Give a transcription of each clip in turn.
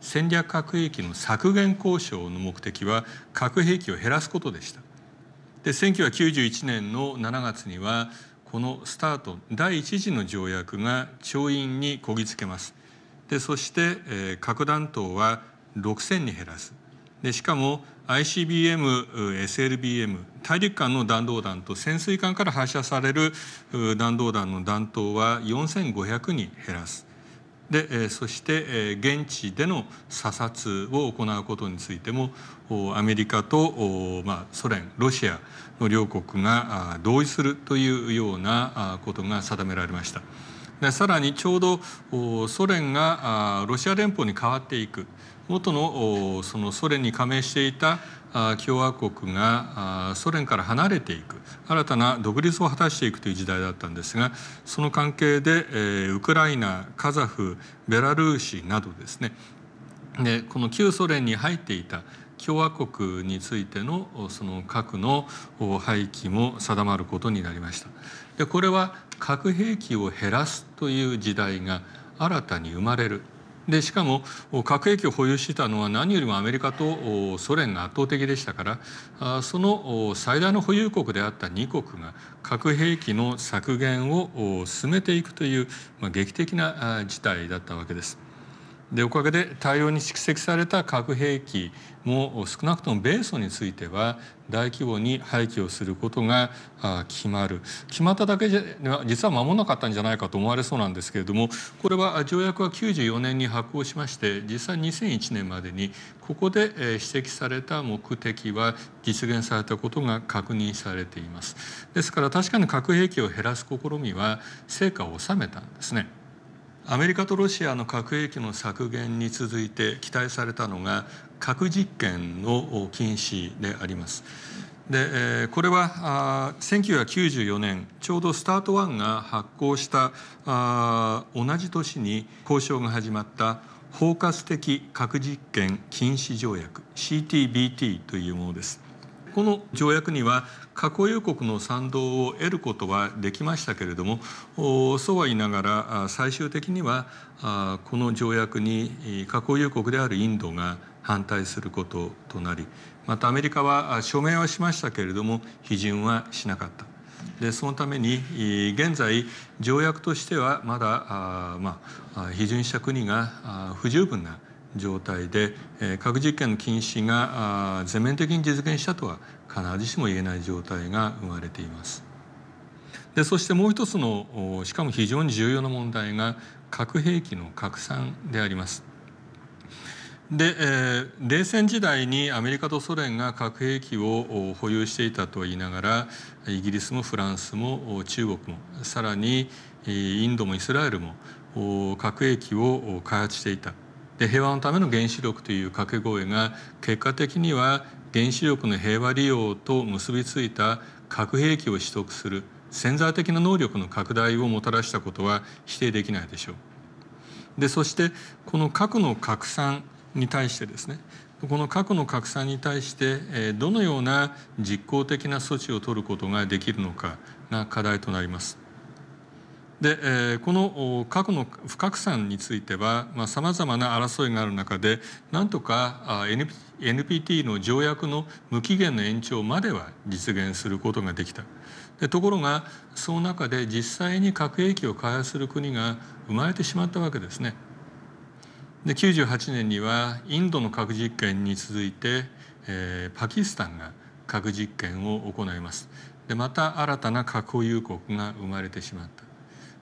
戦略核兵器の削減交渉の目的は核兵器を減らすことでしたで1991年の7月にはこのスタート第1次の条約が調印にこぎつけますでそして、えー、核弾頭は6000に減らすでしかも ICBM、SLBM 大陸間の弾道弾と潜水艦から発射される弾道弾の弾頭は4500に減らすでそして現地での査察を行うことについてもアメリカと、まあ、ソ連ロシアの両国が同意するというようなことが定められました。でさらにちょうどソ連がロシア連邦に変わっていく元のそのソ連に加盟していた共和国がソ連から離れていく新たな独立を果たしていくという時代だったんですがその関係でウクライナカザフベラルーシなどですねでこの旧ソ連に入っていた共和国についてのその核の廃棄も定まることになりました。でこれは核兵器を減らすという時代が新たに生まれるでしかも核兵器を保有していたのは何よりもアメリカとソ連が圧倒的でしたからその最大の保有国であった2国が核兵器の削減を進めていくという劇的な事態だったわけです。でおかげで大量に蓄積された核兵器も少なくとも米ソについては大規模に廃棄をすることが決まる決まっただけじゃ実は守らなかったんじゃないかと思われそうなんですけれどもこれは条約は94年に発効しまして実際2001年までにここで指摘された目的は実現されたことが確認されていますですから確かに核兵器を減らす試みは成果を収めたんですね。アメリカとロシアの核兵器の削減に続いて期待されたのが核実験の禁止であります。でこれは1994年ちょうどスタートワンが発行した同じ年に交渉が始まった包括的核実験禁止条約 CTBT というものです。この条約には核保有国の賛同を得ることはできましたけれどもそうは言いながら最終的にはこの条約に核保有国であるインドが反対することとなりまたアメリカは署名はしましたけれども批准はしなかった。でそのために現在条約としてはまだあ、まあ、批准した国が不十分な状態で、え核実験の禁止が全面的に実現したとは必ずしも言えない状態が生まれています。でそしてもう一つのしかも非常に重要な問題が核兵器の拡散であります。で、えー、冷戦時代にアメリカとソ連が核兵器を保有していたと言いながらイギリスもフランスも中国もさらにインドもイスラエルも核兵器を開発していたで平和のための原子力という掛け声が結果的には原子力の平和利用と結びついた核兵器を取得する潜在的な能力の拡大をもたらしたことは否定できないでしょう。でそしてこの核の拡散に対してですねこの核の拡散に対してどのような実効的な措置を取ることができるのかが課題となります。で、えこの核の不拡散についてはさまざ、あ、まな争いがある中でなんとかあ NPT の条約の無期限の延長までは実現することができた。でところがその中で実際に核兵器を開発する国が生まれてしまったわけですね。で98年にはインドの核実験に続いて、えー、パキスタンが核実験を行います。でまた新たな核保有国が生まれてしまった。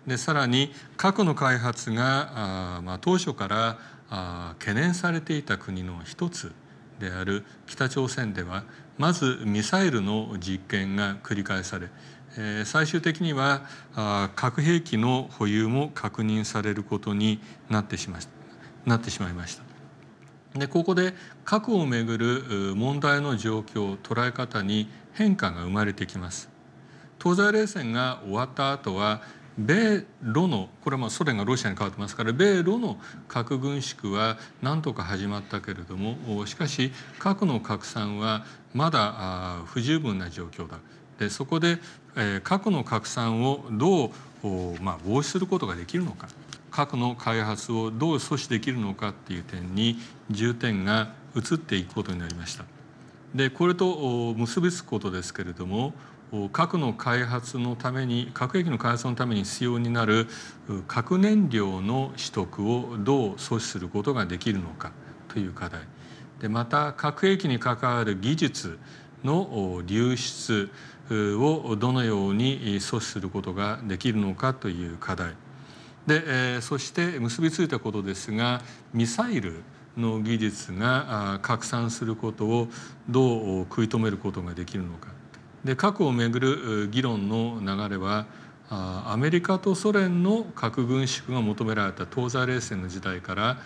でさらに核の開発があ、まあ、当初からあ懸念されていた国の一つである北朝鮮ではまずミサイルの実験が繰り返され、えー、最終的にはあ核兵器の保有も確認されることになってしまなってしまいました。でここで核をめぐる問題の状況捉え方に変化が生まれてきます。東西冷戦が終わった後は米ロのこれはまあソ連がロシアに変わってますから米ロの核軍縮はなんとか始まったけれどもしかし核の拡散はまだ不十分な状況だ。でそこで、え核の拡散をどう、まあ、防止することができるのか核の開発をどう阻止できるのかっていう点に重点が移っていくことになりました。でこれと結びつくことですけれども核の開発のために核兵器の開発のために必要になる核燃料の取得をどう阻止することができるのかという課題でまた核兵器に関わる技術の流出をどのように阻止することができるのかという課題でそして結びついたことですがミサイルの技術が拡散することをどう食い止めることができるのかで核をめぐる議論の流れはアメリカとソ連の核軍縮が求められた東西冷戦の時代から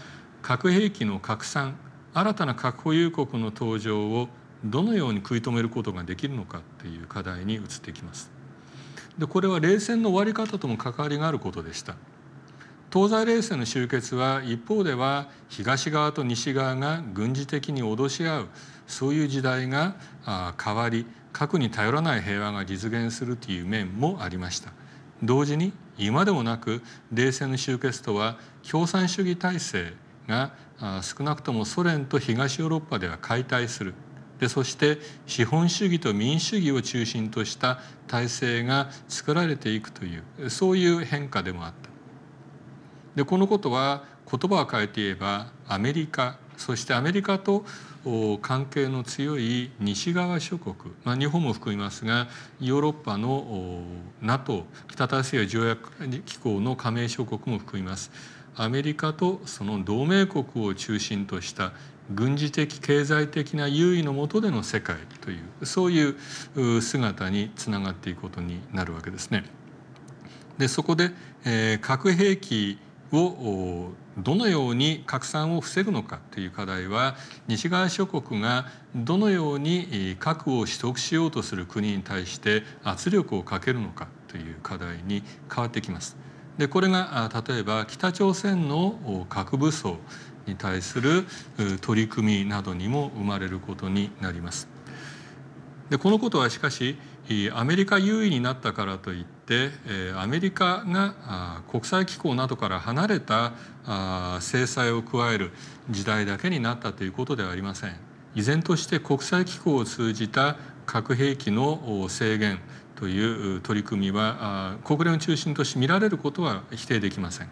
核兵器の拡散新たな核保有国の登場をどのように食い止めることができるのかっていう課題に移ってきます。でこれは冷戦の終わり方とも関わりがあることでした。東西冷戦の終結は一方では東側と西側が軍事的に脅し合うそういう時代が変わり核に頼らない平和が実現するという面もありました同時に今でもなく冷戦の終結とは共産主義体制が少なくともソ連と東ヨーロッパでは解体するでそして資本主義と民主主義を中心とした体制が作られていくというそういう変化でもあった。でこのことは言葉を変えて言えばアメリカそしてアメリカと関係の強い西側諸国、まあ、日本も含みますがヨーロッパの NATO 北大西洋条約機構の加盟諸国も含みますアメリカとその同盟国を中心とした軍事的経済的な優位のもとでの世界というそういう姿につながっていくことになるわけですね。でそこで、えー、核兵器をどのように拡散を防ぐのかという課題は西側諸国がどのように核を取得しようとする国に対して圧力をかけるのかという課題に変わってきます。でこれが例えば北朝鮮の核武装に対する取り組みなどにも生まれることになります。でこのことはしかしアメリカ優位になったからといってアメリカが国際機構などから離れた制裁を加える時代だけになったということではありません。依然として国際機構を通じた核兵器の制限という取り組みは国連を中心として見られることは否定できません。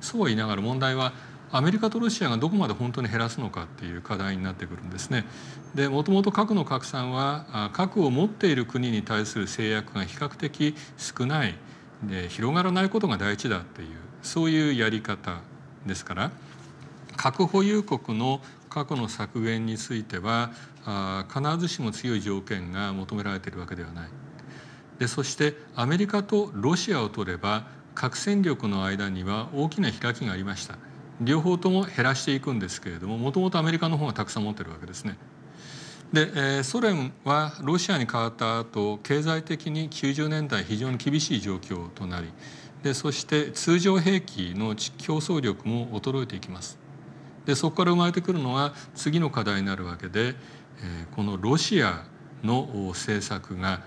そうは言いながら問題はアメリカとロシアがどこまで本当に減らすのかっていう課題になってくるんですね。でもともと核の拡散は核を持っている国に対する制約が比較的少ないで広がらないことが大事だっていうそういうやり方ですから核保有国の核の削減については必ずしも強い条件が求められているわけではない。でそしてアメリカとロシアを取れば核戦力の間には大きな開きがありました。両方とも減らしていくんですけれどももともとアメリカの方がたくさん持ってるわけですね。で、えソ連はロシアに変わった後経済的に90年代非常に厳しい状況となりでそして通常兵器の競争力も衰えていきます。でそこから生まれてくるのが次の課題になるわけで、えこのロシアの政策が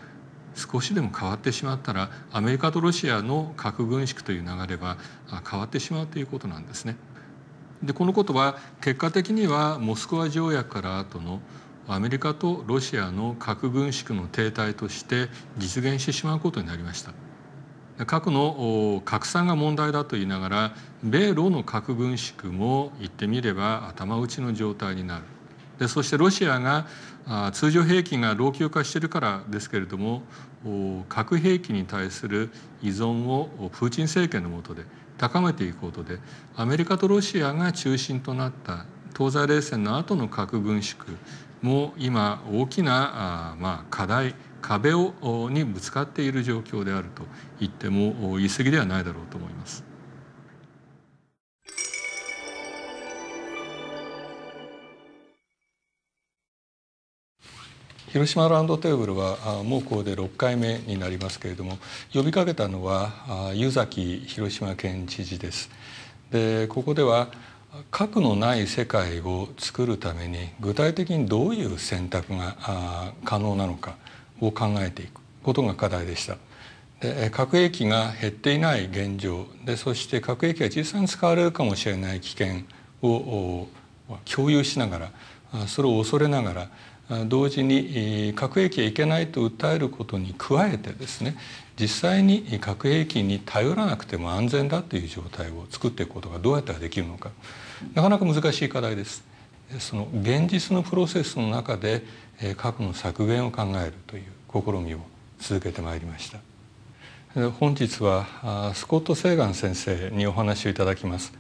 少しでも変わってしまったらアメリカとロシアの核軍縮という流れは変わってしまうということなんですね。でこのことは結果的にはモスクワ条約から後のアメリカとロシアの核軍縮の停滞として実現してしまうことになりました。核の拡散が問題だと言いながら米ロの核軍縮も言ってみれば頭打ちの状態になるでそしてロシアが通常兵器が老朽化しているからですけれども核兵器に対する依存をプーチン政権の下で高めていくことでアメリカとロシアが中心となった東西冷戦の後の核軍縮も今大きなあ、まあ、課題壁をにぶつかっている状況であると言っても言い過ぎではないだろうと思います。広島ラウンドテーブルはもうこれで6回目になりますけれども呼びかけたのは湯崎広島県知事です。でここでは核のない世界を作るために具体的にどういう選択が可能なのかを考えていくことが課題でした。で核兵器が減っていない現状でそして核兵器が実際に使われるかもしれない危険を共有しながらそれを恐れながら同時に核兵器はいけないと訴えることに加えてですね実際に核兵器に頼らなくても安全だという状態を作っていくことがどうやったらできるのかなかなか難しい課題です。その現実のプロセスの中で核の削減を考えるという試みを続けてまいりました本日はスコット・セーガン先生にお話をいただきます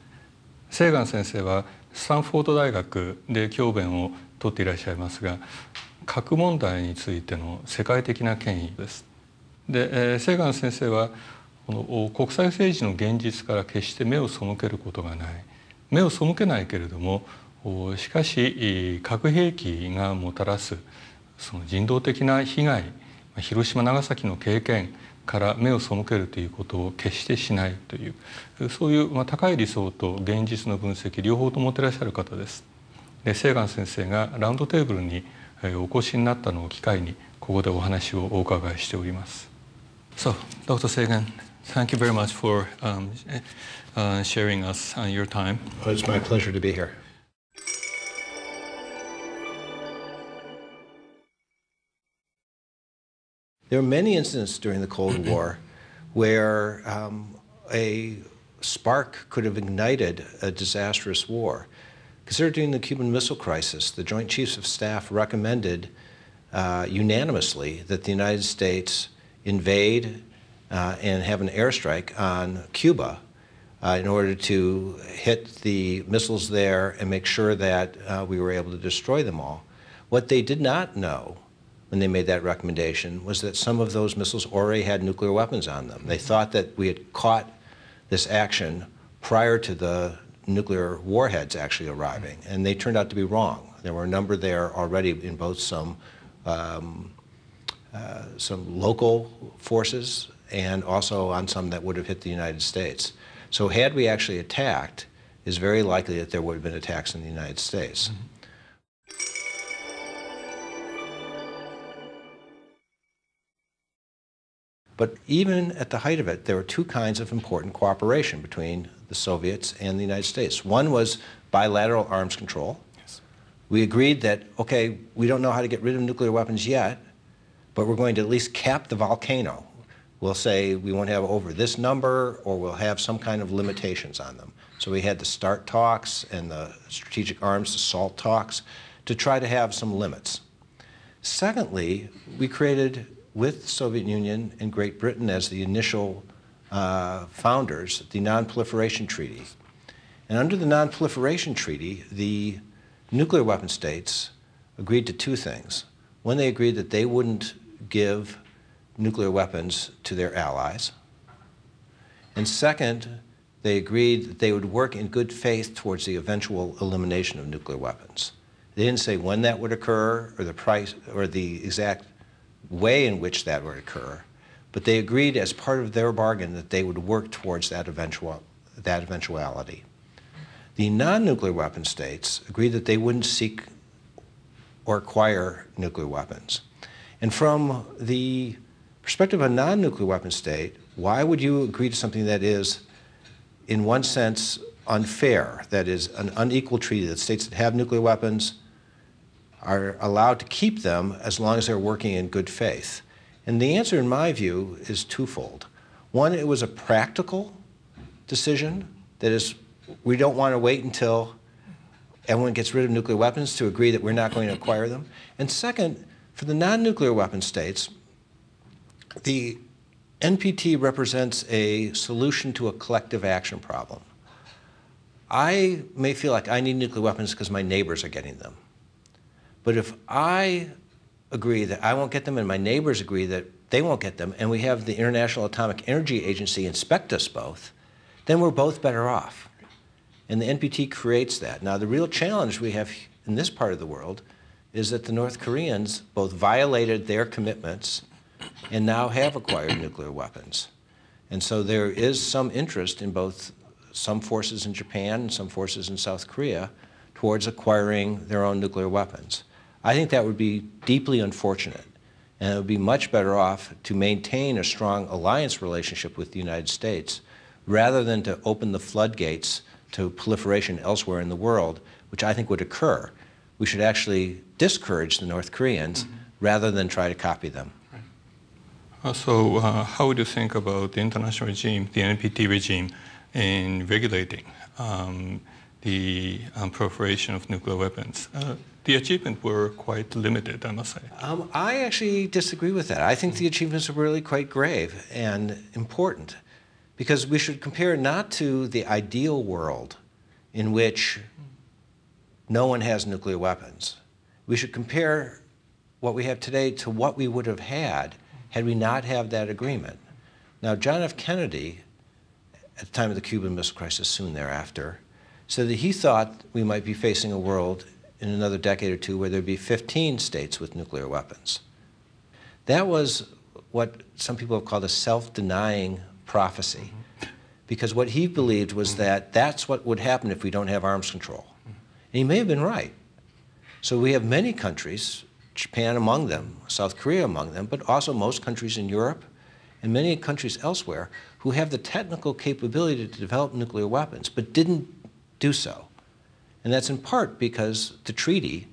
セーガン先生はスタンフォード大学で教鞭を取っていらっしゃいますが核問題についての世界的な権威です。で、えー、セガン先生はこの国際政治の現実から決して目を背けることがない目を背けないけれどもしかし核兵器がもたらすその人道的な被害広島長崎の経験から目を背けるということを決してしないというそういう高い理想と現実の分析両方ともてらっしゃる方です。で清願先生がラウンドテーブルにお越しになったのを機会にここでお話をお伺いしております。So, Dr. Sagan, thank you very much for、um, uh, sharing us uh, your time. Oh, it's my pleasure to be here. There a r e many incidents during the Cold War where um, a spark could have ignited a disastrous war. Considering the Cuban Missile Crisis, the Joint Chiefs of Staff recommended uh, unanimously that the United States invade uh, and have an airstrike on Cuba uh, in order to hit the missiles there and make sure that uh, we were able to destroy them all. What they did not know when they made that recommendation was that some of those missiles already had nuclear weapons on them. They mm-hmm. thought that we had caught this action prior to the nuclear warheads actually arriving, and they turned out to be wrong. There were a number there already in both some um, uh, some local forces and also on some that would have hit the United States. So had we actually attacked, it's very likely that there would have been attacks in the United States. Mm -hmm. But even at the height of it, there were two kinds of important cooperation between the Soviets and the United States. One was bilateral arms control. Yes. We agreed that, okay, we don't know how to get rid of nuclear weapons yet, but we're going to at least cap the volcano. We'll say we won't have over this number or we'll have some kind of limitations on them. So we had the START talks and the strategic arms, assault talks to try to have some limits. Secondly, we created with the Soviet Union and Great Britain as the initial uh, founders the Non-Proliferation Treaty. And under the Non-Proliferation Treaty, the nuclear weapon states agreed to two things. One, they agreed that they wouldn't give nuclear weapons to their allies. And second, they agreed that they would work in good faith towards the eventual elimination of nuclear weapons. They didn't say when that would occur or the price or the exact way in which that would occur, but they agreed as part of their bargain that they would work towards that, eventual, that eventuality. The non-nuclear weapon states agreed that they wouldn't seek or acquire nuclear weapons. And from the perspective of a non-nuclear weapon state, why would you agree to something that is, in one sense, unfair, that is an unequal treaty, that states that have nuclear weapons are allowed to keep them as long as they're working in good faith? And the answer, in my view, is twofold. One, it was a practical decision that is, we don't want to wait until everyone gets rid of nuclear weapons to agree that we're not going to acquire them. And second, for the non nuclear weapon states, the NPT represents a solution to a collective action problem. I may feel like I need nuclear weapons because my neighbors are getting them. But if I agree that I won't get them, and my neighbors agree that they won't get them, and we have the International Atomic Energy Agency inspect us both, then we're both better off. And the NPT creates that. Now, the real challenge we have in this part of the world is that the North Koreans both violated their commitments and now have acquired nuclear weapons. And so there is some interest in both some forces in Japan and some forces in South Korea towards acquiring their own nuclear weapons. I think that would be deeply unfortunate. And it would be much better off to maintain a strong alliance relationship with the United States rather than to open the floodgates to proliferation elsewhere in the world, which I think would occur. We should actually discourage the North Koreans mm -hmm. rather than try to copy them. Uh, so, uh, how would you think about the international regime, the NPT regime, in regulating um, the um, proliferation of nuclear weapons? Uh, the achievements were quite limited, I must say. Um, I actually disagree with that. I think mm the achievements are really quite grave and important because we should compare not to the ideal world in which no one has nuclear weapons. We should compare what we have today to what we would have had had we not had that agreement. Now, John F. Kennedy, at the time of the Cuban Missile Crisis soon thereafter, said that he thought we might be facing a world in another decade or two where there'd be 15 states with nuclear weapons. That was what some people have called a self-denying prophecy. Mm -hmm. Because what he believed was mm -hmm. that that's what would happen if we don't have arms control. And he may have been right. So we have many countries, Japan among them, South Korea among them, but also most countries in Europe and many countries elsewhere who have the technical capability to develop nuclear weapons but didn't do so and that's in part because the treaty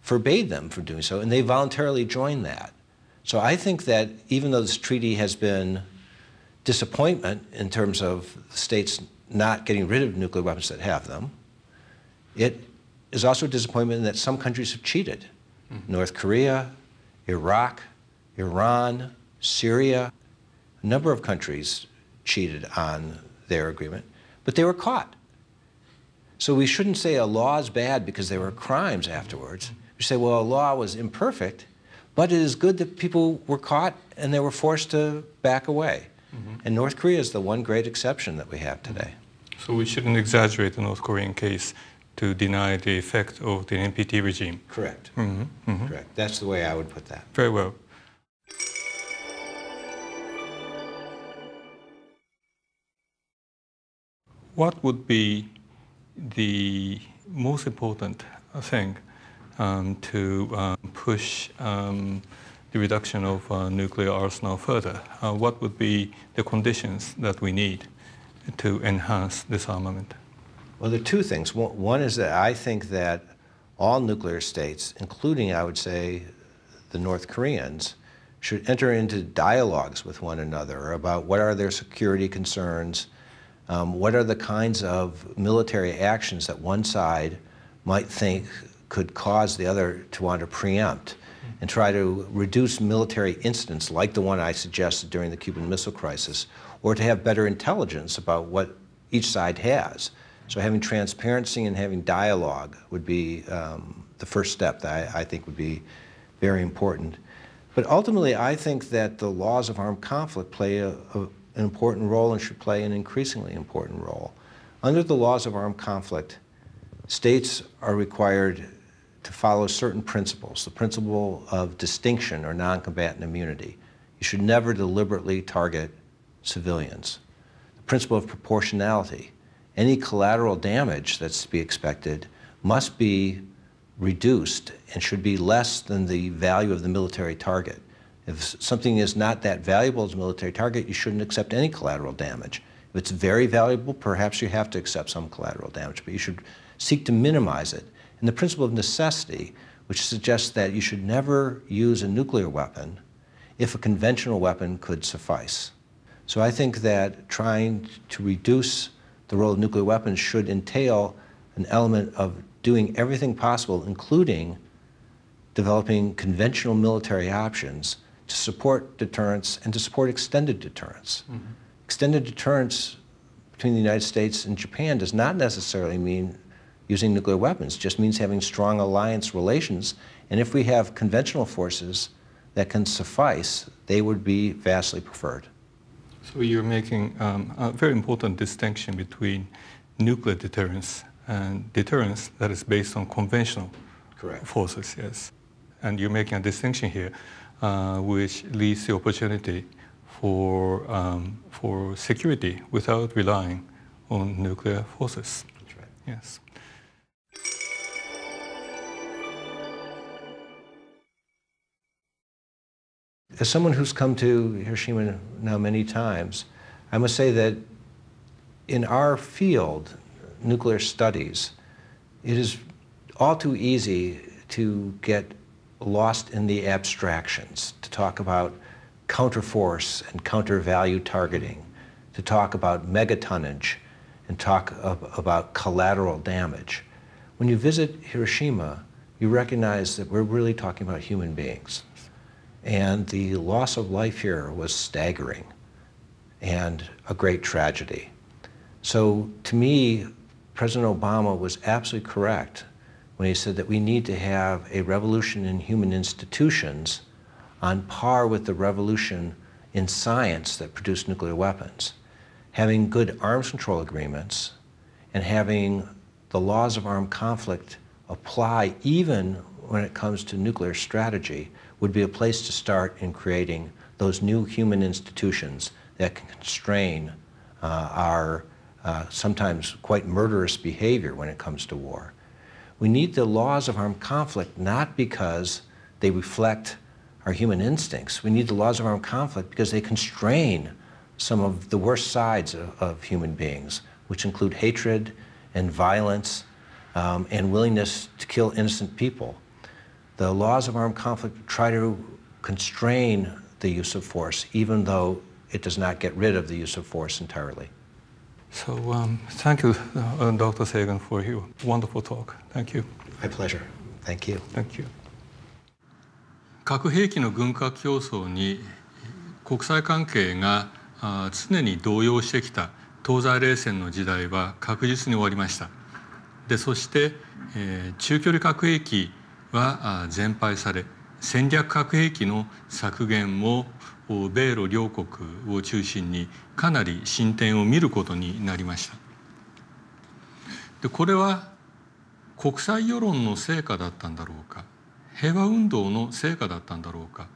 forbade them from doing so, and they voluntarily joined that. So I think that even though this treaty has been disappointment in terms of states not getting rid of nuclear weapons that have them, it is also a disappointment that some countries have cheated. Mm -hmm. North Korea, Iraq, Iran, Syria, a number of countries cheated on their agreement, but they were caught. So we shouldn't say a law is bad because there were crimes afterwards. We say, well, a law was imperfect, but it is good that people were caught and they were forced to back away. Mm -hmm. And North Korea is the one great exception that we have today. So we shouldn't exaggerate the North Korean case to deny the effect of the NPT regime. Correct. Mm -hmm. Mm -hmm. Correct. That's the way I would put that. Very well. What would be the most important thing um, to um, push um, the reduction of uh, nuclear arsenal further? Uh, what would be the conditions that we need to enhance disarmament? Well, there are two things. One is that I think that all nuclear states, including, I would say, the North Koreans, should enter into dialogues with one another about what are their security concerns, um, what are the kinds of military actions that one side might think could cause the other to want to preempt and try to reduce military incidents like the one I suggested during the Cuban Missile Crisis, or to have better intelligence about what each side has. So having transparency and having dialogue would be um, the first step that I, I, think would be very important. But ultimately, I think that the laws of armed conflict play a, a, an important role and should play an increasingly important role. Under the laws of armed conflict, states are required to follow certain principles, the principle of distinction or non-combatant immunity. You should never deliberately target civilians. The principle of proportionality. Any collateral damage that's to be expected must be reduced and should be less than the value of the military target. If something is not that valuable as a military target, you shouldn't accept any collateral damage. If it's very valuable, perhaps you have to accept some collateral damage, but you should seek to minimize it. And the principle of necessity, which suggests that you should never use a nuclear weapon if a conventional weapon could suffice. So I think that trying to reduce the role of nuclear weapons should entail an element of doing everything possible, including developing conventional military options to support deterrence and to support extended deterrence. Mm -hmm. Extended deterrence between the United States and Japan does not necessarily mean using nuclear weapons, it just means having strong alliance relations. And if we have conventional forces that can suffice, they would be vastly preferred. So you're making um, a very important distinction between nuclear deterrence and deterrence that is based on conventional Correct. forces, yes. And you're making a distinction here uh, which leads the opportunity for, um, for security without relying on nuclear forces. Right. Yes. As someone who's come to Hiroshima now many times, I must say that in our field, nuclear studies, it is all too easy to get lost in the abstractions, to talk about counterforce and counter-value targeting, to talk about megatonnage, and talk about collateral damage. When you visit Hiroshima, you recognize that we're really talking about human beings. And the loss of life here was staggering and a great tragedy. So to me, President Obama was absolutely correct when he said that we need to have a revolution in human institutions on par with the revolution in science that produced nuclear weapons. Having good arms control agreements and having the laws of armed conflict apply even when it comes to nuclear strategy would be a place to start in creating those new human institutions that can constrain uh, our uh, sometimes quite murderous behavior when it comes to war. We need the laws of armed conflict not because they reflect our human instincts. We need the laws of armed conflict because they constrain some of the worst sides of, of human beings, which include hatred and violence um, and willingness to kill innocent people. The laws of armed conflict try to constrain the use of force, even though it does not get rid of the use of force entirely. So um, thank you, uh, Dr. Sagan, for your wonderful talk. Thank you. My pleasure. Thank you. Thank you. 核兵器の軍拡競争に国際関係が常に動揺してきた東西冷戦の時代は確実に終わりましたでそして、えー、中距離核兵器は全廃され戦略核兵器の削減も米ロ両国を中心にかなり進展を見ることになりました。でこれは国際世論の成果だったんだろうか平和運動の成果だったんだろうか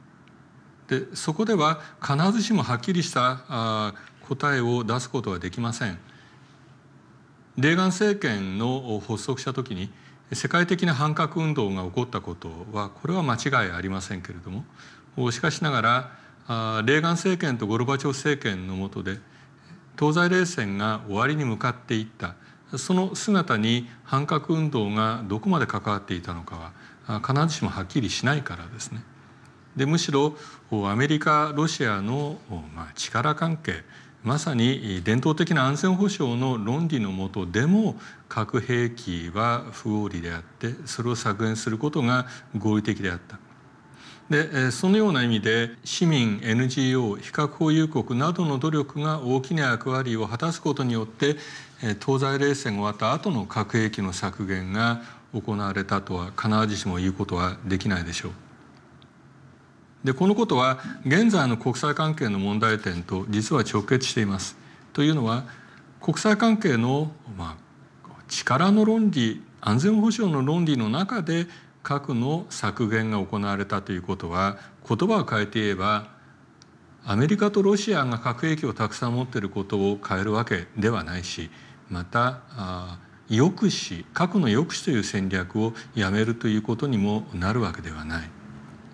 でそこでは必ずしもはっきりしたあ答えを出すことはできません。レーガン政権の発足した時に世界的な反核運動が起こったことはこれは間違いありませんけれどもしかしながらレーガン政権とゴルバチョフ政権の下で東西冷戦が終わりに向かっていったその姿に反核運動がどこまで関わっていたのかは必ずしもはっきりしないからですね。でむしろアメリカロシアの、まあ、力関係まさに伝統的な安全保障の論理のもとでも核兵器は不合理であってそれを削減することが合理的であったでそのような意味で市民 NGO 非核保有国などの努力が大きな役割を果たすことによって東西冷戦が終わった後の核兵器の削減が行われたとは必ずしも言うことはできないでしょう。でこのことは現在の国際関係の問題点と実は直結しています。というのは国際関係の、まあ、力の論理安全保障の論理の中で核の削減が行われたということは言葉を変えて言えばアメリカとロシアが核兵器をたくさん持っていることを変えるわけではないしまた抑止核の抑止という戦略をやめるということにもなるわけではない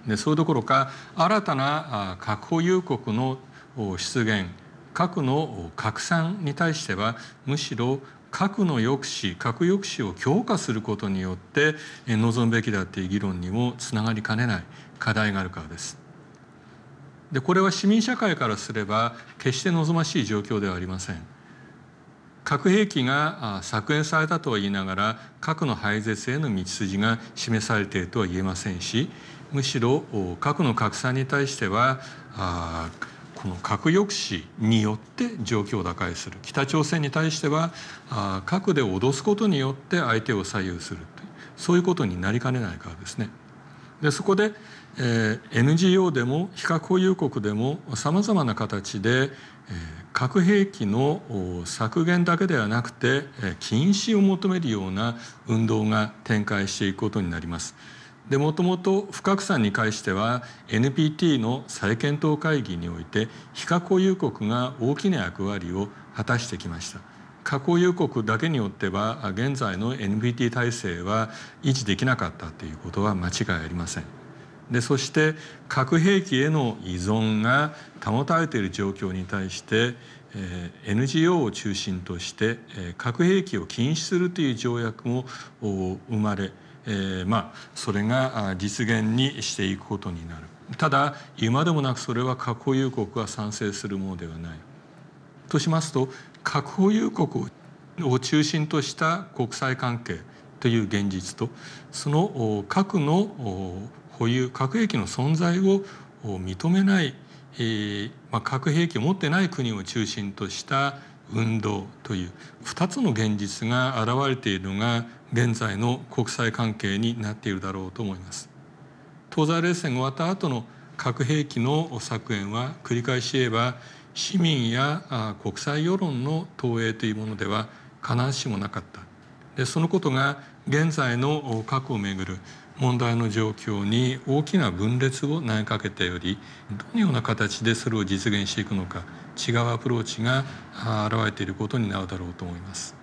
でそうどころか新たな核保有国の出現核の拡散に対してはむしろ核の抑止核抑止を強化することによって望むべきだっていう議論にもつながりかねない課題があるからです。でこれは市民社会からすれば決して望ましい状況ではありません。核兵器が削減されたとは言いながら核の廃絶への道筋が示されているとは言えませんしむしろ核の拡散に対してはあこの核抑止によって状況を打開する北朝鮮に対しては核で脅すことによって相手を左右するというそういうことになりかねないからですね。でそこで、えー、NGO でも非核保有国でもさまざまな形で、えー、核兵器の削減だけではなくて、えー、禁止を求めるような運動が展開していくことになります。でもともと不拡散に関しては NPT の再検討会議において非核保有国が大きな役割を果たしてきました。核保有国だけによっては現在の NPT 体制は維持できなかったということは間違いありません。でそして核兵器への依存が保たれている状況に対して、え NGO を中心として、え核兵器を禁止するという条約も生まれえー、まあ、それが実現にしていくことになるただ今でもなくそれは核保有国は賛成するものではないとしますと核保有国を中心とした国際関係という現実とその核の保有核兵器の存在を認めない、えー、まあ、核兵器を持ってない国を中心とした運動という2つの現実が現れているのが現在の国際関係になっているだろうと思います東西冷戦が終わった後の核兵器の削減は繰り返し言えば市民や国際世論の投影というものでは必ずしもなかったでそのことが現在の核をめぐる問題の状況に大きな分裂を投げかけたよりどのような形でそれを実現していくのか違うアプローチが現れていることになるだろうと思います。